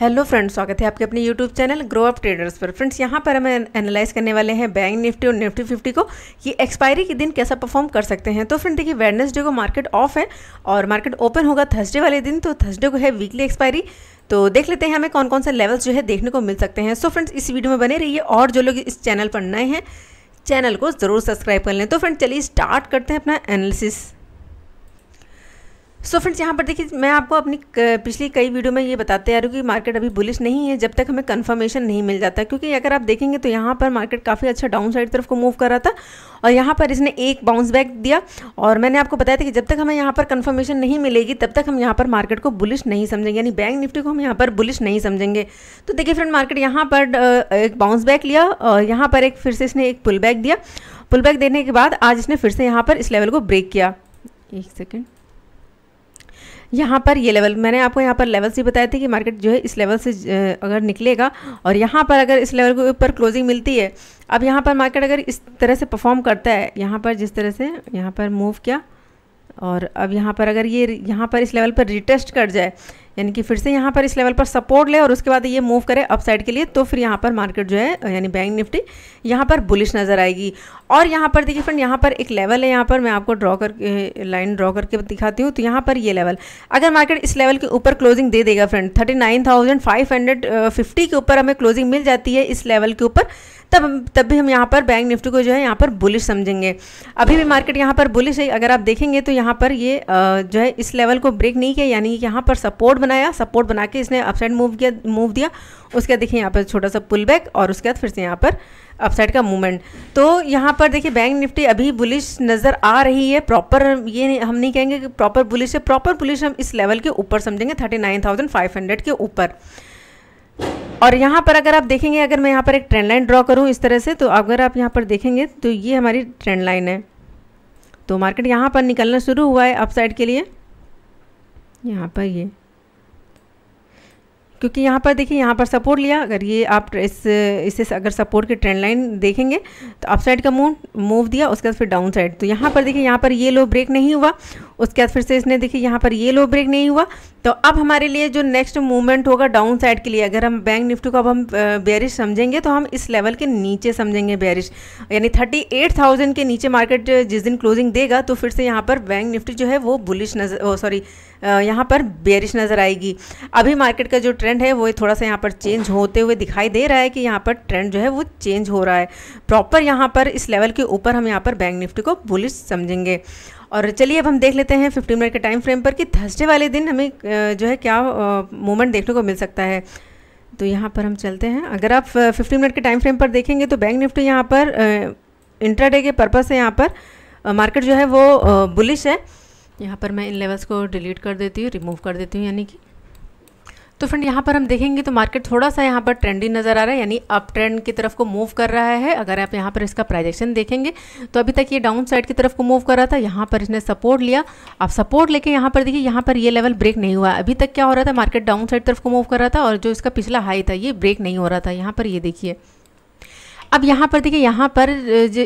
hello friends स्वागत है आपके अपने YouTube channel grow up traders पर फ्रेंड्स यहाँ पर हम एनालाइज करने वाले हैं बैंक निफ्टी और निफ्टी फिफ्टी को कि एक्सपायरी के दिन कैसा परफॉर्म कर सकते हैं तो फ्रेंड देखिए वेडनेसडे को मार्केट ऑफ है और मार्केट ओपन होगा थर्सडे वाले दिन तो थर्सडे को है वीकली एक्सपायरी तो देख लेते हैं हमें कौन कौन से लेवल्स जो है देखने को मिल सकते हैं सो so फ्रेंड्स इस वीडियो में बने रहिए और जो लोग इस चैनल पर नए हैं चैनल को ज़रूर सब्सक्राइब कर लें तो फ्रेंड चलिए स्टार्ट करते हैं अपना एनालिसिस सो so फ्रेंड्स यहाँ पर देखिए मैं आपको अपनी पिछली कई वीडियो में ये बताते आ रही हूँ कि मार्केट अभी बुलिश नहीं है जब तक हमें कंफर्मेशन नहीं मिल जाता क्योंकि अगर आप देखेंगे तो यहाँ पर मार्केट काफ़ी अच्छा डाउन साइड तरफ को मूव कर रहा था और यहाँ पर इसने एक बाउंस बैक दिया और मैंने आपको बताया था कि जब तक हमें यहाँ पर कन्फर्मेशन नहीं मिलेगी तब तक हम यहाँ पर मार्केट को बुलिश नहीं समझेंगे यानी बैंक निफ्टी को हम यहाँ पर बुलिश नहीं समझेंगे तो देखिए फ्रेंड मार्केट यहाँ पर एक बाउंस बैक लिया और यहाँ पर एक फिर से इसने एक पुल बैक दिया पुल बैक देने के बाद आज इसने फिर से यहाँ पर इस लेवल को ब्रेक किया एक सेकेंड यहाँ पर ये लेवल मैंने आपको यहाँ पर लेवल्स ही बताए थे कि मार्केट जो है इस लेवल से अगर निकलेगा और यहाँ पर अगर इस लेवल के ऊपर क्लोजिंग मिलती है अब यहाँ पर मार्केट अगर इस तरह से परफॉर्म करता है यहाँ पर जिस तरह से यहाँ पर मूव किया और अब यहाँ पर अगर ये यहाँ पर इस लेवल पर रिटेस्ट कर जाए यानी कि फिर से यहाँ पर इस लेवल पर सपोर्ट ले और उसके बाद ये मूव करे अपसाइड के लिए तो फिर यहाँ पर मार्केट जो है यानी बैंक निफ्टी यहाँ पर बुलिश नज़र आएगी और यहाँ पर देखिए फ्रेंड यहाँ पर एक लेवल है यहाँ पर मैं आपको ड्रॉ करके लाइन ड्रॉ करके दिखाती हूँ तो यहाँ पर ये लेवल अगर मार्केट इस लेवल के ऊपर क्लोजिंग दे देगा फ्रेंड थर्टी के ऊपर हमें क्लोजिंग मिल जाती है इस लेवल के ऊपर तब तब भी हम यहाँ पर बैंक निफ्टी को जो है यहाँ पर बुलिश समझेंगे अभी भी मार्केट यहाँ पर बुलिश है अगर आप देखेंगे तो यहाँ पर ये जो है इस लेवल को ब्रेक नहीं किया यानी यहाँ पर सपोर्ट बनाया सपोर्ट बना के इसने अपसाइड मूव किया मूव दिया उसके बाद देखिए यहाँ पर छोटा सा पुल बैक और उसके बाद फिर से यहाँ पर अपसाइड का मूवमेंट तो यहाँ पर देखिए बैंक निफ्टी अभी बुलिश नज़र आ रही है प्रॉपर ये हम नहीं कहेंगे कि प्रॉपर बुलिश है प्रॉपर बुलिश हम इस लेवल के ऊपर समझेंगे thirty nine thousand five hundred के ऊपर और यहाँ पर अगर आप देखेंगे अगर मैं यहाँ पर एक ट्रेंड लाइन ड्रॉ करूँ इस तरह से तो अगर आप यहाँ पर देखेंगे तो ये हमारी ट्रेंड लाइन है तो मार्केट यहाँ पर निकलना शुरू हुआ है अपसाइड के लिए यहाँ पर ये क्योंकि यहाँ पर देखिए यहाँ पर सपोर्ट लिया अगर ये आप इस इसे अगर सपोर्ट की ट्रेंड लाइन देखेंगे तो अपसाइड का मूव मूव दिया उसके बाद फिर डाउन साइड तो यहाँ पर देखिए यहाँ पर ये लो ब्रेक नहीं हुआ उसके बाद फिर से इसने देखिए यहाँ पर ये लो ब्रेक नहीं हुआ तो अब हमारे लिए जो नेक्स्ट मूवमेंट होगा डाउन साइड के लिए अगर हम बैंक निफ्टी को अब हम बैरिश समझेंगे तो हम इस लेवल के नीचे समझेंगे बैरिश यानी थर्टी एट थाउजेंड के नीचे मार्केट जिस दिन क्लोजिंग देगा तो फिर से यहाँ पर बैंक निफ्टी जो है वो बुलिश नज़र सॉरी यहाँ पर बैरिश नज़र आएगी अभी मार्केट का जो ट्रेंड है वो थोड़ा सा यहाँ पर चेंज होते हुए दिखाई दे रहा है कि यहाँ पर ट्रेंड जो है वो चेंज हो रहा है प्रॉपर यहाँ पर इस लेवल के ऊपर हम यहाँ पर बैंक निफ्टी को बुलिश समझेंगे और चलिए अब हम देख लेते हैं फिफ्टी मिनट के टाइम फ्रेम पर कि थर्सडे वाले दिन हमें जो है क्या मोमेंट देखने को मिल सकता है तो यहाँ पर हम चलते हैं अगर आप फिफ्टी मिनट के टाइम फ्रेम पर देखेंगे तो बैंक निफ्टी यहाँ पर इंट्राडे के पर्पज़ से यहाँ पर मार्केट जो है वो बुलिश है यहाँ पर मैं इन लेवल्स को डिलीट कर देती हूँ रिमूव कर देती हूँ यानी कि तो फ्रेंड यहाँ पर हम देखेंगे तो मार्केट थोड़ा सा यहाँ पर ट्रेंडी नज़र आ रहा है यानी अप ट्रेंड की तरफ को मूव कर रहा है अगर आप यहाँ पर इसका प्राइजेक्शन देखेंगे तो अभी तक ये डाउन साइड की तरफ को मूव कर रहा था यहाँ पर इसने सपोर्ट लिया आप सपोर्ट लेके यहाँ पर देखिए यहाँ पर ये लेवल ब्रेक नहीं हुआ अभी तक क्या हो रहा था मार्केट डाउन साइड तरफ को मूव कर रहा था और जो इसका पिछला हाई था ये ब्रेक नहीं हो रहा था यहाँ पर ये देखिए अब यहाँ पर देखिए यहाँ पर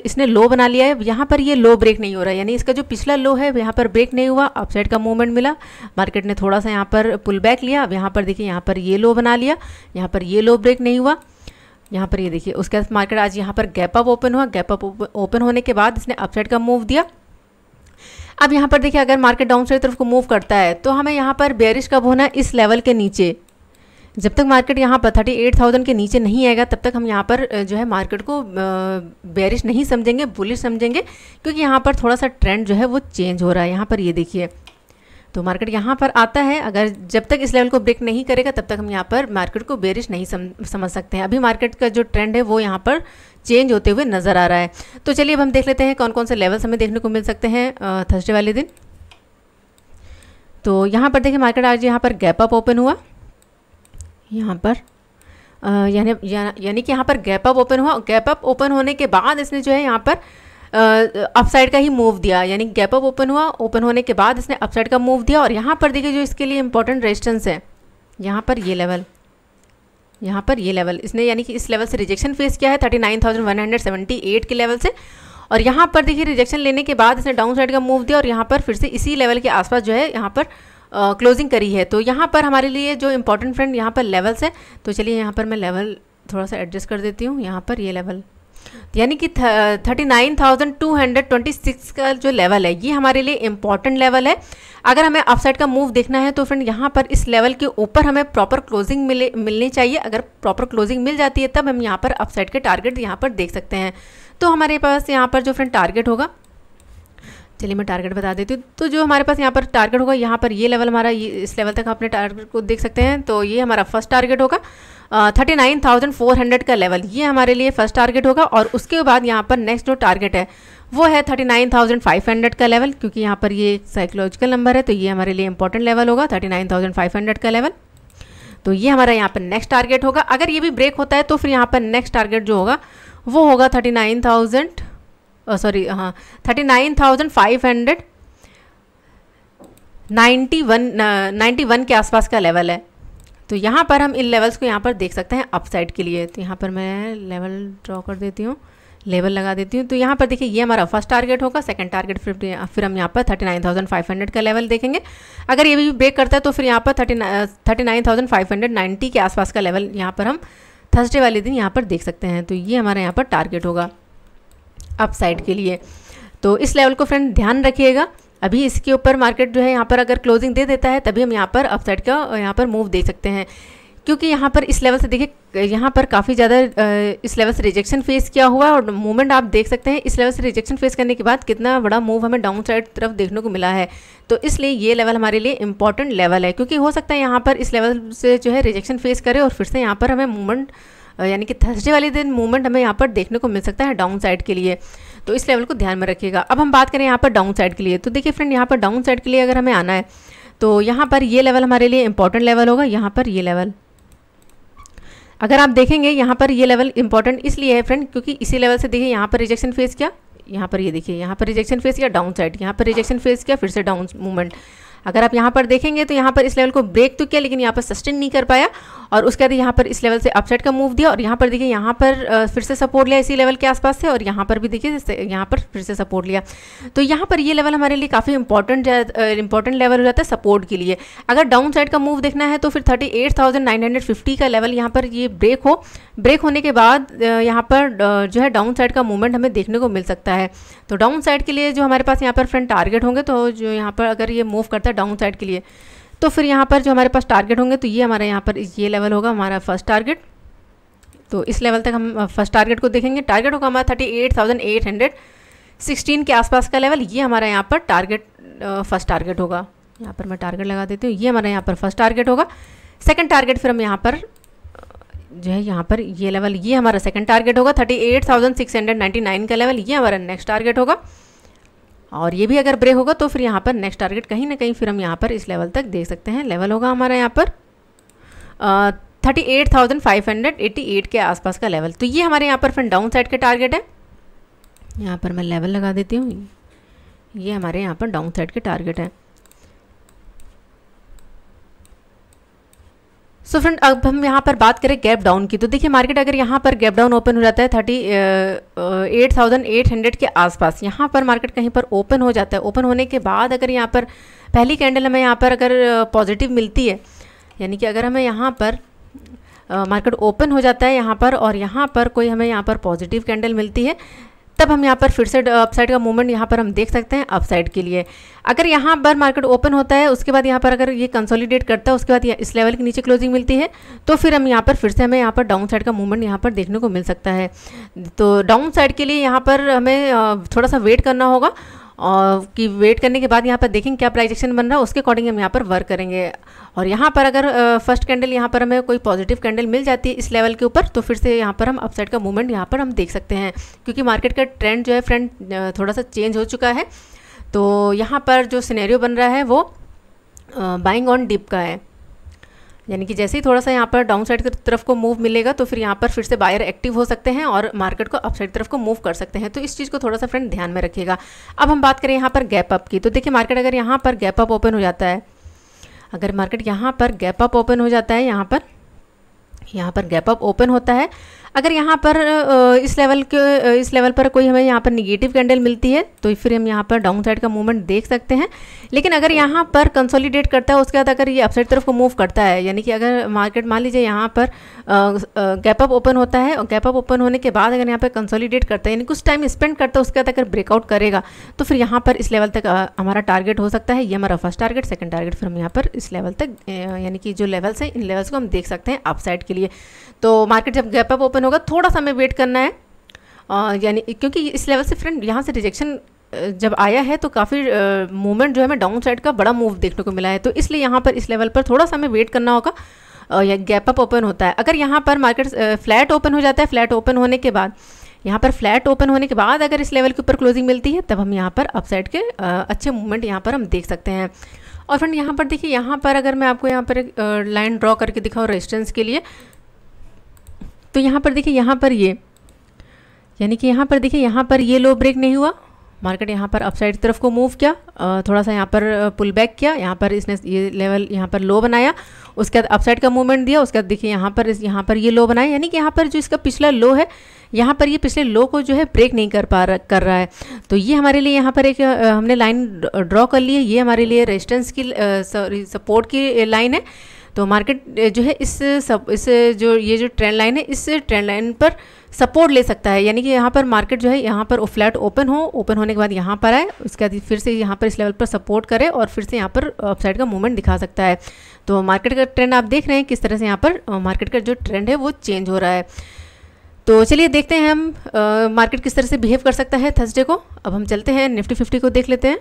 इसने लो बना लिया है यहाँ पर ये लो ब्रेक नहीं हो रहा है यानी इसका जो पिछला लो है यहाँ पर ब्रेक नहीं हुआ अपसाइड का मूवमेंट मिला मार्केट ने थोड़ा सा यहाँ पर पुल बैक लिया अब यहाँ पर देखिए यहाँ पर ये लो बना लिया यहाँ पर ये लो ब्रेक नहीं हुआ यहाँ पर ये देखिए उसके बाद मार्केट आज यहाँ पर गैप अप ओपन हुआ गैप अप ओपन होने के बाद इसने अपसाइड का मूव दिया अब यहाँ पर देखिए अगर मार्केट डाउन साइड तरफ को मूव करता है तो हमें यहाँ पर बेरिश कब होना है इस लेवल के नीचे जब तक मार्केट यहाँ पर थर्टी एट थाउजेंड के नीचे नहीं आएगा तब तक हम यहाँ पर जो है मार्केट को बेरिश नहीं समझेंगे बुलिश समझेंगे क्योंकि यहाँ पर थोड़ा सा ट्रेंड जो है वो चेंज हो रहा है यहाँ पर ये देखिए तो मार्केट यहाँ पर आता है अगर जब तक इस लेवल को ब्रेक नहीं करेगा तब तक हम यहाँ पर मार्केट को बेरिश नहीं सम, समझ सकते हैं अभी मार्केट का जो ट्रेंड है वो यहाँ पर चेंज होते हुए नज़र आ रहा है तो चलिए अब हम देख लेते हैं कौन कौन से लेवल्स हमें देखने को मिल सकते हैं थर्सडे वाले दिन तो यहाँ पर देखिए मार्केट आज यहाँ पर गैप अप ओपन हुआ यहाँ पर यानी यानी कि यहाँ पर गैप अप ओपन हुआ गैप अप ओपन होने के बाद इसने जो है यहाँ पर अपसाइड का ही मूव दिया यानी गैप अप ओपन हुआ ओपन होने के बाद इसने अपसाइड का मूव दिया और यहाँ पर देखिए जो इसके लिए इंपॉर्टेंट रेजिस्टेंस है यहाँ पर ये लेवल यहाँ पर ये लेवल इसने यानी कि इस लेवल से रिजेक्शन फेस किया है thirty nine thousand one hundred seventy eight के लेवल से और यहाँ पर देखिए रिजेक्शन लेने के बाद इसने डाउन साइड का मूव दिया और यहाँ पर फिर से इसी लेवल के आसपास जो है यहाँ पर क्लोजिंग करी है तो यहाँ पर हमारे लिए जो इम्पोर्टेंट फ्रेंड यहाँ पर लेवल्स है तो चलिए यहाँ पर मैं लेवल थोड़ा सा एडजस्ट कर देती हूँ यहाँ पर ये लेवल यानी कि thirty nine thousand two hundred twenty six का जो लेवल है ये हमारे लिए इम्पॉर्टेंट लेवल है अगर हमें अपसाइड का मूव देखना है तो फ्रेंड यहाँ पर इस लेवल के ऊपर हमें प्रॉपर क्लोजिंग मिले मिलनी चाहिए अगर प्रॉपर क्लोजिंग मिल जाती है तब हम यहाँ पर अपसाइड के टारगेट यहाँ पर देख सकते हैं तो हमारे पास यहाँ पर जो फ्रेंड टारगेट होगा चलिए मैं टारगेट बता देती हूँ तो जो हमारे पास यहाँ पर टारगेट होगा यहाँ पर ये लेवल हमारा ये इस लेवल तक अपने टारगेट को देख सकते हैं तो ये हमारा फर्स्ट टारगेट होगा thirty nine thousand four hundred का लेवल ये हमारे लिए फर्स्ट टारगेट होगा और उसके बाद यहाँ पर नेक्स्ट जो टारगेट है वो है thirty nine thousand five hundred का लेवल क्योंकि यहाँ पर ये साइकोलॉजिकल नंबर है तो ये हमारे लिए इंपॉर्टेंट लेवल होगा thirty nine thousand five hundred का लेवल तो ये हमारा यहाँ पर नेक्स्ट टारगेट होगा अगर ये भी ब्रेक होता है तो फिर यहाँ पर नेक्स्ट टारगेट जो होगा वो होगा थर्टी नाइन थाउजेंड सॉरी हाँ thirty nine thousand five hundred ninety one ninety one के आसपास का लेवल है तो यहाँ पर हम इन लेवल्स को यहाँ पर देख सकते हैं अपसाइड के लिए तो यहाँ पर मैं लेवल ड्रॉ कर देती हूँ लेवल लगा देती हूँ तो यहाँ पर देखिए ये हमारा फर्स्ट टारगेट होगा सेकंड टारगेट फिर फिर हम यहाँ पर thirty nine thousand five hundred का लेवल देखेंगे अगर ये भी ब्रेक करता है तो फिर यहाँ पर thirty thirty nine thousand five hundred ninety के आसपास का लेवल यहाँ पर हम थर्सडे वाले दिन यहाँ पर देख सकते हैं तो ये हमारा यहाँ पर टारगेट होगा अप साइड के लिए तो इस लेवल को फ्रेंड ध्यान रखिएगा अभी इसके ऊपर मार्केट जो है यहाँ पर अगर क्लोजिंग दे देता है तभी हम यहाँ पर अपसाइड का यहाँ पर मूव देख सकते हैं क्योंकि यहाँ पर इस लेवल से देखिए यहाँ पर काफ़ी ज़्यादा इस लेवल से रिजेक्शन फेस किया हुआ है और मूवमेंट आप देख सकते हैं इस लेवल से रिजेक्शन फेस करने के बाद कितना बड़ा मूव हमें डाउन साइड तरफ देखने को मिला है तो इसलिए ये लेवल हमारे लिए इंपॉर्टेंट लेवल है क्योंकि हो सकता है यहाँ पर इस लेवल से जो है रिजेक्शन फेस करे और फिर से यहाँ पर हमें मूवमेंट यानी कि थर्सडे वाले दिन मूवमेंट हमें यहाँ पर देखने को मिल सकता है डाउन साइड के लिए तो इस लेवल को ध्यान में रखिएगा अब हम बात करें यहाँ पर डाउन साइड के लिए तो देखिए फ्रेंड यहाँ पर डाउन साइड के लिए अगर हमें आना है तो यहाँ पर ये लेवल हमारे लिए इंपॉर्टेंट लेवल होगा यहाँ पर ये लेवल अगर आप देखेंगे यहाँ पर ये लेवल इंपॉर्टेंट इसलिए है फ्रेंड क्योंकि इसी लेवल से देखिए यहाँ पर रिजेक्शन फेस किया यहाँ पर ये देखिए यहाँ पर रिजेक्शन फेस किया डाउन साइड यहाँ पर रिजेक्शन फेस किया फिर से डाउन मूवमेंट अगर आप यहाँ पर देखेंगे तो यहाँ पर इस लेवल को ब्रेक तो किया लेकिन यहाँ पर सस्टेन नहीं कर पाया और उसके बाद यहाँ पर इस लेवल से अपसाइड का मूव दिया और यहाँ पर देखिए यहाँ पर फिर से सपोर्ट लिया इसी लेवल के आसपास से और यहाँ पर भी देखिए यहाँ पर फिर से सपोर्ट लिया तो यहाँ पर ये लेवल हमारे लिए काफ़ी इंपॉर्टेंट इंपॉर्टेंट लेवल हो जाता है सपोर्ट के लिए अगर डाउन साइड का मूव देखना है तो फिर thirty eight thousand nine hundred fifty का लेवल यहाँ पर ये ब्रेक हो ब्रेक होने के बाद यहाँ पर जो है डाउन साइड का मूवमेंट हमें देखने को मिल सकता है तो डाउन साइड के लिए जो हमारे पास यहाँ पर फ्रंट टारगेट होंगे तो जो यहाँ पर अगर ये मूव करता है डाउन साइड के लिए तो फिर यहाँ पर जो हमारे पास टारगेट होंगे तो ये हमारे यहाँ पर ये लेवल होगा हमारा फर्स्ट टारगेट तो इस लेवल तक हम फर्स्ट टारगेट को देखेंगे टारगेट होगा हमारा thirty eight thousand eight hundred sixteen के आसपास का लेवल ये हमारा यहाँ पर टारगेट फर्स्ट टारगेट होगा यहाँ पर मैं टारगेट लगा देती हूँ ये हमारा यहाँ पर फर्स्ट टारगेट होगा सेकेंड टारगेट फिर हम यहाँ पर जो है यहाँ पर ये लेवल ये हमारा सेकेंड टारगेट होगा थर्टी का लेवल ये हमारा नेक्स्ट टारगेट होगा और ये भी अगर ब्रेक होगा तो फिर यहाँ पर नेक्स्ट टारगेट कहीं ना कहीं फिर हम यहाँ पर इस लेवल तक देख सकते हैं लेवल होगा हमारा यहाँ पर thirty eight thousand five hundred eighty eight के आसपास का लेवल तो ये हमारे यहाँ पर फिर डाउन साइड के टारगेट है यहाँ पर मैं लेवल लगा देती हूँ ये हमारे यहाँ पर डाउन साइड के टारगेट हैं सो so फ्रेंड अब हम यहाँ पर बात करें गैप डाउन की तो देखिए मार्केट अगर यहाँ पर गैप डाउन ओपन हो जाता है thirty eight thousand eight hundred के आसपास यहाँ पर मार्केट कहीं पर ओपन हो जाता है ओपन होने के बाद अगर यहाँ पर पहली कैंडल हमें यहाँ पर अगर पॉजिटिव मिलती है यानी कि अगर हमें यहाँ पर मार्केट ओपन हो जाता है यहाँ पर और यहाँ पर कोई हमें यहाँ पर पॉजिटिव कैंडल मिलती है तब हम यहाँ पर फिर से अपसाइड का मूवमेंट यहाँ पर हम देख सकते हैं अपसाइड के लिए अगर यहाँ पर मार्केट ओपन होता है उसके बाद यहाँ पर अगर ये कंसोलिडेट करता है उसके बाद इस लेवल के नीचे क्लोजिंग मिलती है तो फिर हम यहाँ पर फिर से हमें यहाँ पर डाउन साइड का मूवमेंट यहाँ पर देखने को मिल सकता है तो डाउन साइड के लिए यहाँ पर हमें थोड़ा सा वेट करना होगा और कि वेट करने के बाद यहाँ पर देखेंगे क्या प्राइजेक्शन बन रहा है उसके अकॉर्डिंग हम यहाँ पर वर्क करेंगे और यहाँ पर अगर फर्स्ट कैंडल यहाँ पर हमें कोई पॉजिटिव कैंडल मिल जाती है इस लेवल के ऊपर तो फिर से यहाँ पर हम अपसाइड का मूवमेंट यहाँ पर हम देख सकते हैं क्योंकि मार्केट का ट्रेंड जो है फ्रेंड थोड़ा सा चेंज हो चुका है तो यहाँ पर जो सिनेरियो बन रहा है वो बाइंग ऑन डिप का है यानी कि जैसे ही थोड़ा सा यहाँ पर डाउन साइड की तरफ को मूव मिलेगा तो फिर यहाँ पर फिर से बायर एक्टिव हो सकते हैं और मार्केट को अप साइड तरफ को मूव कर सकते हैं तो इस चीज़ को थोड़ा सा फ्रेंड ध्यान में रखिएगा अब हम बात करें यहाँ पर गैप अप की तो देखिए मार्केट अगर यहाँ पर गैप अप ओपन हो जाता है अगर मार्केट यहाँ पर गैप अप ओपन हो जाता है यहाँ पर यहाँ पर गैप अप ओपन होता है अगर यहाँ पर इस लेवल के इस लेवल पर कोई हमें यहाँ पर निगेटिव कैंडल मिलती है तो फिर हम यहाँ पर डाउन साइड का मूवमेंट देख सकते हैं लेकिन अगर यहाँ पर कंसोलिडेट करता है उसके बाद अगर ये अपसाइड तरफ को मूव करता है यानी कि अगर मार्केट मान लीजिए यहाँ पर गैप अप ओपन होता है और गैप अप ओपन होने के बाद अगर यहाँ पर कंसोलीडेट करता है यानी कुछ टाइम स्पेंड करता है उसके बाद अगर ब्रेकआउट करेगा तो फिर यहाँ पर इस लेवल तक हमारा टारगेट हो सकता है ये हमारा फर्स्ट टारगेट सेकेंड टारगेट फिर हम यहाँ पर इस लेवल तक यानी कि जो लेवल्स हैं इन लेवल्स को हम देख सकते हैं अपसाइड के लिए तो मार्केट जब गैप अप ओपन ओपन होगा थोड़ा सा हमें वेट करना है यानी क्योंकि इस लेवल से फ्रेंड यहाँ से रिजेक्शन जब आया है तो काफ़ी मूवमेंट जो है हमें डाउन साइड का बड़ा मूव देखने को मिला है तो इसलिए यहाँ पर इस लेवल पर थोड़ा सा हमें वेट करना होगा या गैप अप ओपन होता है अगर यहाँ पर मार्केट फ्लैट ओपन हो जाता है फ्लैट ओपन होने के बाद यहाँ पर फ्लैट ओपन होने के बाद अगर इस लेवल के ऊपर क्लोजिंग मिलती है तब हम यहाँ पर अपसाइड के अच्छे मूवमेंट यहाँ पर हम देख सकते हैं और फ्रेंड यहाँ पर देखिए यहाँ पर अगर मैं आपको यहाँ पर लाइन ड्रॉ करके दिखाऊँ रेजिस्टेंस के लिए तो यहाँ पर देखिए यहाँ पर ये यानी कि यहाँ पर देखिए यहाँ पर ये लो ब्रेक नहीं हुआ मार्केट यहाँ पर अपसाइड तरफ को मूव किया थोड़ा सा यहाँ पर पुल बैक किया यहाँ पर इसने ये लेवल यहाँ पर लो बनाया उसके बाद अपसाइड का मूवमेंट दिया उसके बाद देखिए यहाँ पर यहाँ पर ये लो बनाया यानी कि यहाँ पर जो इसका पिछला लो है यहाँ पर ये पिछले लो को जो है ब्रेक नहीं कर पा रहा कर रहा है तो ये हमारे लिए यहाँ पर एक हमने लाइन ड्रॉ कर ली है ये हमारे लिए रेजिस्टेंस की सॉरी सपोर्ट की लाइन है तो मार्केट जो है इस सब इस जो ये जो ट्रेंड लाइन है इस ट्रेंड लाइन पर सपोर्ट ले सकता है यानी कि यहाँ पर मार्केट जो है यहाँ पर फ्लैट ओपन हो ओपन होने के बाद यहाँ पर आए उसके बाद फिर से यहाँ पर इस लेवल पर सपोर्ट करे और फिर से यहाँ पर अपसाइड का मूवमेंट दिखा सकता है तो मार्केट का ट्रेंड आप देख रहे हैं किस तरह से यहाँ पर मार्केट का जो ट्रेंड है वो चेंज हो रहा है तो चलिए देखते हैं हम मार्केट किस तरह से बिहेव कर सकता है थर्सडे को अब हम चलते हैं निफ्टी फिफ्टी को देख लेते हैं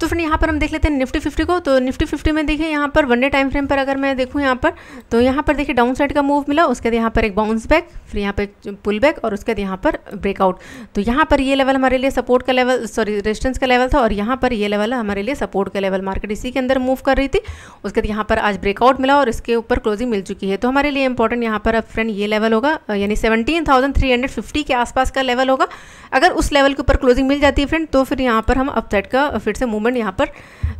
तो फ्रेंड यहाँ पर हम देख लेते हैं निफ्टी फिफ्टी को तो निफ्टी फिफ्टी में देखिए यहाँ पर वन डे टाइम फ्रेम पर अगर मैं देखूँ यहाँ पर तो यहाँ पर देखिए डाउन साइड का मूव मिला उसके बाद यहाँ पर एक बाउंस बैक फिर यहाँ पर एक पुल बैक और उसके बाद यहाँ पर ब्रेकआउट तो यहाँ पर ये लेवल हमारे लिए सपोर्ट का लेवल सॉरी रेजिस्टेंस का लेवल था और यहाँ पर ये लेवल हमारे लिए सपोर्ट का लेवल मार्केट इसी के अंदर मूव कर रही थी उसके बाद यहाँ पर आज ब्रेकआउट मिला और इसके ऊपर क्लोजिंग मिल चुकी है तो हमारे लिए इंपॉर्टेंट यहाँ पर अब फ्रेंड ये लेवल होगा यानी seventeen thousand three hundred fifty के आसपास का लेवल होगा अगर उस लेवल के ऊपर क्लोजिंग मिल जाती है फ्रेंड तो फिर यहाँ पर हम अपसाइड का फिर से मूव मूवमेंट यहाँ पर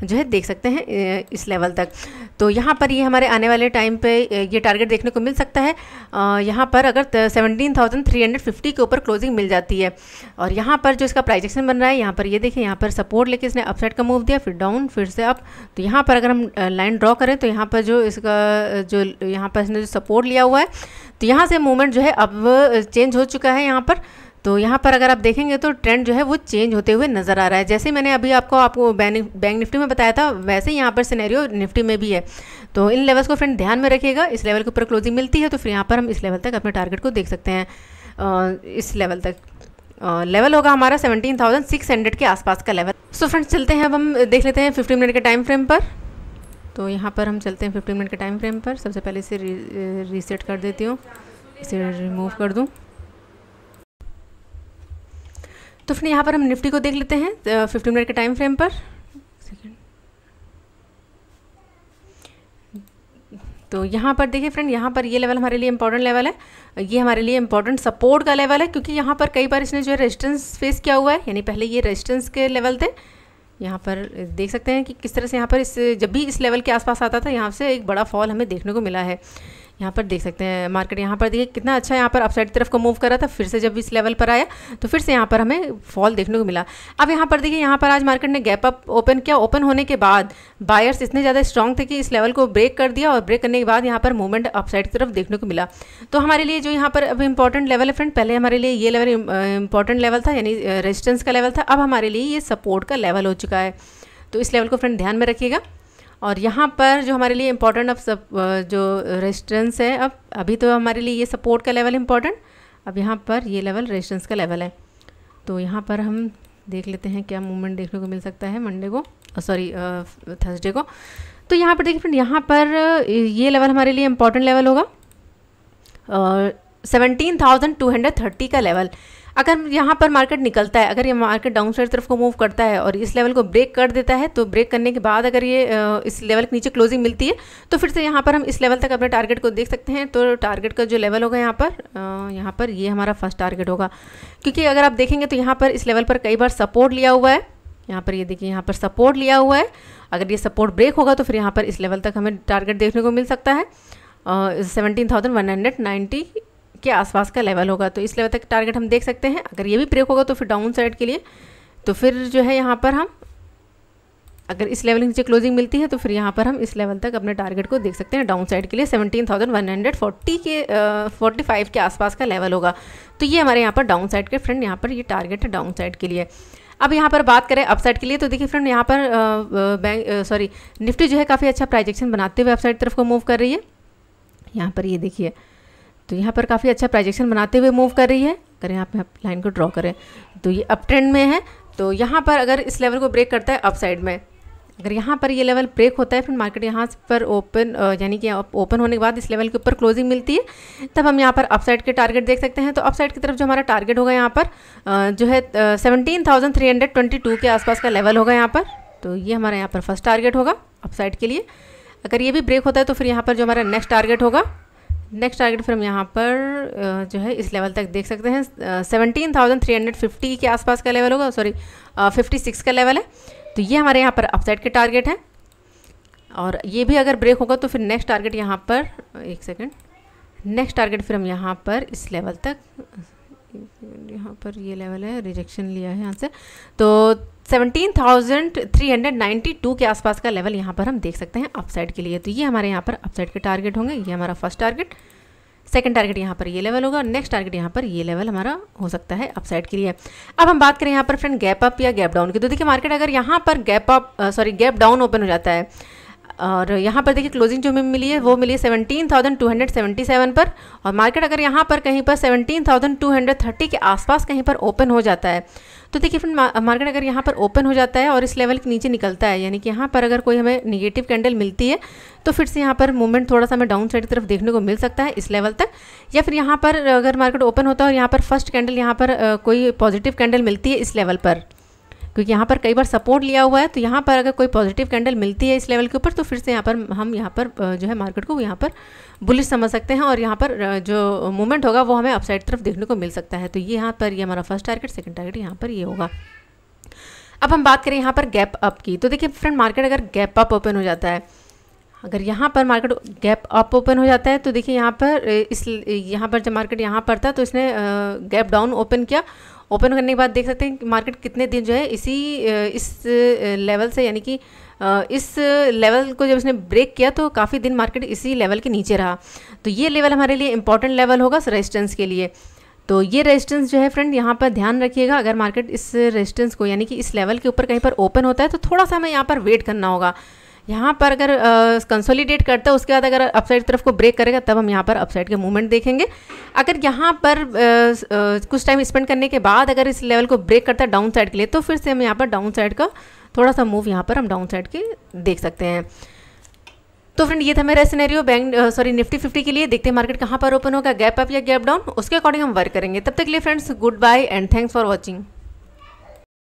जो है देख सकते हैं इस लेवल तक तो यहाँ पर ये यह हमारे आने वाले टाइम पे ये टारगेट देखने को मिल सकता है यहाँ पर अगर seventeen thousand three hundred fifty के ऊपर क्लोजिंग मिल जाती है और यहाँ पर जो इसका प्राइजेक्शन बन रहा है यहाँ पर ये यह देखें यहाँ पर सपोर्ट लेके इसने अपसाइड का मूव दिया फिर डाउन फिर से अप तो यहाँ पर अगर हम लाइन ड्रॉ करें तो यहाँ पर जो इसका जो यहाँ पर इसने जो सपोर्ट लिया हुआ है तो यहाँ से मूवमेंट जो है अब चेंज हो चुका है यहाँ पर तो यहाँ पर अगर आप देखेंगे तो ट्रेंड जो है वो चेंज होते हुए नज़र आ रहा है जैसे मैंने अभी आपको आपको बैंक निफ्टी में बताया था वैसे यहाँ पर सिनेरियो निफ्टी में भी है तो इन लेवल्स को फ्रेंड ध्यान में रखिएगा इस लेवल के ऊपर क्लोजिंग मिलती है तो फिर यहाँ पर हम इस लेवल तक अपने टारगेट को देख सकते हैं इस लेवल तक लेवल होगा हमारा 17,600 के आसपास का लेवल सो फ्रेंड्स चलते हैं अब हम देख लेते हैं फिफ्टी मिनट के टाइम फ्रेम पर तो यहाँ पर हम चलते हैं फिफ्टी मिनट के टाइम फ्रेम पर सबसे पहले इसे रीसेट कर देती हूँ इसे रिमूव कर दूँ तो फिर यहाँ पर हम निफ्टी को देख लेते हैं फिफ्टीन मिनट के टाइम फ्रेम पर तो यहाँ पर देखिए फ्रेंड यहाँ पर ये लेवल हमारे लिए इंपॉर्टेंट लेवल है ये हमारे लिए इंपॉर्टेंट सपोर्ट का लेवल है क्योंकि यहाँ पर कई बार इसने जो है रेजिस्टेंस फेस किया हुआ है यानी पहले ये रेजिस्टेंस के लेवल थे यहाँ पर देख सकते हैं कि किस तरह से यहाँ पर इस जब भी इस लेवल के आसपास आता था यहाँ से एक बड़ा फॉल हमें देखने को मिला है यहाँ पर देख सकते हैं मार्केट यहाँ पर देखिए कितना अच्छा यहाँ पर अपसाइड तरफ को मूव कर रहा था फिर से जब इस लेवल पर आया तो फिर से यहाँ पर हमें फॉल देखने को मिला अब यहाँ पर देखिए यहाँ पर आज मार्केट ने गैप अप ओपन किया ओपन होने के बाद बायर्स इतने ज़्यादा स्ट्रॉन्ग थे कि इस लेवल को ब्रेक कर दिया और ब्रेक करने के बाद यहाँ पर मूवमेंट अपसाइड की तरफ देखने को मिला तो हमारे लिए जो यहाँ पर अब इंपॉर्टेंट लेवल है फ्रेंड पहले हमारे लिए ये लेवल इंपॉर्टेंट लेवल था यानी रेजिस्टेंस का लेवल था अब हमारे लिए ये सपोर्ट का लेवल हो चुका है तो इस लेवल को फ्रेंड ध्यान में रखिएगा और यहाँ पर जो हमारे लिए इम्पोर्टेंट अब सब जो रेजिस्टेंस है अब अभी तो हमारे लिए ये सपोर्ट का लेवल इम्पॉर्टेंट अब यहाँ पर ये लेवल रेजिस्टेंस का लेवल है तो यहाँ पर हम देख लेते हैं क्या मूवमेंट देखने को मिल सकता है मंडे को सॉरी थर्सडे को तो यहाँ पर देखिए फ्रेंड यहाँ पर ये लेवल हमारे लिए इम्पॉर्टेंट लेवल होगा seventeen thousand two hundred thirty का लेवल अगर यहाँ पर मार्केट निकलता है अगर ये मार्केट डाउन साइड तरफ को मूव करता है और इस लेवल को ब्रेक कर देता है तो ब्रेक करने के बाद अगर ये इस लेवल के नीचे क्लोजिंग मिलती है तो फिर से यहाँ पर हम इस लेवल तक अपने टारगेट को देख सकते हैं तो टारगेट का जो लेवल होगा यहाँ पर यहाँ पर ये हमारा फर्स्ट टारगेट होगा क्योंकि अगर आप देखेंगे तो यहाँ पर इस लेवल पर कई बार सपोर्ट लिया हुआ है यहाँ पर ये देखिए यहाँ पर सपोर्ट लिया हुआ है अगर ये सपोर्ट ब्रेक होगा तो फिर यहाँ पर इस लेवल तक हमें टारगेट देखने को मिल सकता है seventeen thousand one hundred ninety के आसपास का लेवल होगा तो इस लेवल तक टारगेट हम देख सकते हैं अगर ये भी ब्रेक होगा तो फिर डाउन साइड के लिए तो फिर जो है यहाँ पर हम अगर इस लेवल नीचे क्लोजिंग मिलती है तो फिर यहाँ पर हम इस लेवल तक अपने टारगेट को देख सकते हैं डाउन साइड के लिए 17,140 के फोर्टी फाइव के आसपास का लेवल होगा तो ये हमारे यहाँ पर डाउन साइड के फ्रेंड यहाँ पर ये टारगेट है डाउन साइड के लिए अब यहाँ पर बात करें अपसाइड के लिए तो देखिए फ्रेंड यहाँ पर बैंक सॉरी निफ्टी जो है काफ़ी अच्छा प्राइजेक्शन बनाते हुए अपसाइड तरफ को मूव कर रही है यहाँ पर ये देखिए तो यहाँ पर काफ़ी अच्छा प्रोजेक्शन बनाते हुए मूव कर रही है अगर यहाँ पर आप लाइन को ड्रॉ करें तो ये अप ट्रेंड में है तो यहाँ पर अगर इस लेवल को ब्रेक करता है अप साइड में अगर यहाँ पर ये यह लेवल ब्रेक होता है फिर मार्केट यहाँ पर ओपन यानी कि ओपन होने के बाद इस लेवल के ऊपर क्लोजिंग मिलती है तब हम यहाँ पर अपसाइड के टारगेट देख सकते हैं तो अपसाइड की तरफ जो हमारा टारगेट होगा यहाँ पर जो है seventeen thousand three hundred twenty two के आसपास का लेवल होगा यहाँ पर तो ये हमारा यहाँ पर फर्स्ट टारगेट होगा अपसाइड के लिए अगर ये भी ब्रेक होता है तो फिर यहाँ पर जो हमारा नेक्स्ट टारगेट होगा नेक्स्ट टारगेट फिर हम यहाँ पर जो है इस लेवल तक देख सकते हैं seventeen thousand three hundred fifty के आसपास का लेवल होगा सॉरी फिफ्टी सिक्स का लेवल है तो ये हमारे यहाँ पर अपसाइड के टारगेट हैं और ये भी अगर ब्रेक होगा तो फिर नेक्स्ट टारगेट यहाँ पर एक सेकेंड नेक्स्ट टारगेट फिर हम यहाँ पर इस लेवल तक यहाँ पर ये लेवल है रिजेक्शन लिया है यहाँ से तो 17,392 के आसपास का लेवल यहाँ पर हम देख सकते हैं अपसाइड के लिए तो ये हमारे यहाँ पर अपसाइड के टारगेट होंगे ये हमारा फर्स्ट टारगेट सेकंड टारगेट यहाँ पर ये लेवल होगा नेक्स्ट टारगेट यहाँ पर ये लेवल हमारा हो सकता है अपसाइड के लिए अब हम बात करें यहाँ पर फ्रेंड गैप अप या गैप डाउन की तो देखिए मार्केट अगर यहाँ पर gap up sorry gap down open हो जाता है और यहाँ पर देखिए क्लोजिंग जो हमें मिली है वो मिली है seventeen thousand two hundred seventy seven पर और मार्केट अगर यहाँ पर कहीं पर seventeen thousand two hundred thirty के आसपास कहीं पर ओपन हो जाता है तो देखिए फ्रेंड मार्केट अगर यहाँ पर ओपन हो जाता है और इस लेवल के नीचे निकलता है यानी कि यहाँ पर अगर कोई हमें निगेटिव कैंडल मिलती है तो फिर से यहाँ पर मूवमेंट थोड़ा सा हमें डाउन साइड की तरफ देखने को मिल सकता है इस लेवल तक या फिर यहाँ पर अगर मार्केट ओपन होता है और यहाँ पर फर्स्ट कैंडल यहाँ पर कोई पॉजिटिव कैंडल मिलती है इस लेवल पर क्योंकि यहाँ पर कई बार सपोर्ट लिया हुआ है तो यहाँ पर अगर कोई पॉजिटिव कैंडल मिलती है इस लेवल के ऊपर तो फिर से यहाँ पर हम यहाँ पर जो है मार्केट को यहाँ पर बुलिश समझ सकते हैं और यहाँ पर जो मूवमेंट होगा वो हमें अपसाइड तरफ देखने को मिल सकता है तो ये यहाँ पर ये हमारा फर्स्ट टारगेट सेकेंड टारगेट यहाँ पर ये होगा अब हम बात करें यहाँ पर गैप अप की तो देखिए फ्रेंड मार्केट अगर गैप अप ओपन हो जाता है अगर यहाँ पर मार्केट गैप अप ओपन हो जाता है तो देखिए यहाँ पर इस यहाँ पर जब मार्केट यहाँ पर था तो इसने गैप डाउन ओपन किया ओपन करने के बाद देख सकते हैं कि मार्केट कितने दिन जो है इसी इस लेवल से यानी कि इस लेवल को जब इसने ब्रेक किया तो काफ़ी दिन मार्केट इसी लेवल के नीचे रहा तो ये लेवल हमारे लिए इंपॉर्टेंट लेवल होगा रेजिस्टेंस के लिए तो ये रेजिस्टेंस जो है फ्रेंड यहाँ पर ध्यान रखिएगा अगर मार्केट इस रेजिस्टेंस को यानी कि इस लेवल के ऊपर कहीं पर ओपन होता है तो थोड़ा सा हमें यहाँ पर वेट करना होगा यहाँ पर अगर कंसोलिडेट करता है उसके बाद अगर अपसाइड तरफ को ब्रेक करेगा तब हम यहाँ पर अपसाइड के मूवमेंट देखेंगे अगर यहाँ पर आ, आ, कुछ टाइम स्पेंड करने के बाद अगर इस लेवल को ब्रेक करता है डाउन साइड के लिए तो फिर से हम यहाँ पर डाउन साइड का थोड़ा सा मूव यहाँ पर हम डाउन साइड के देख सकते हैं तो फ्रेंड ये था मेरा scenario bank sorry Nifty fifty के लिए देखते हैं मार्केट कहाँ पर ओपन होगा गैप अप या गैप डाउन उसके अकॉर्डिंग हम वर्क करेंगे तब तक के लिए friends good bye and thanks for watching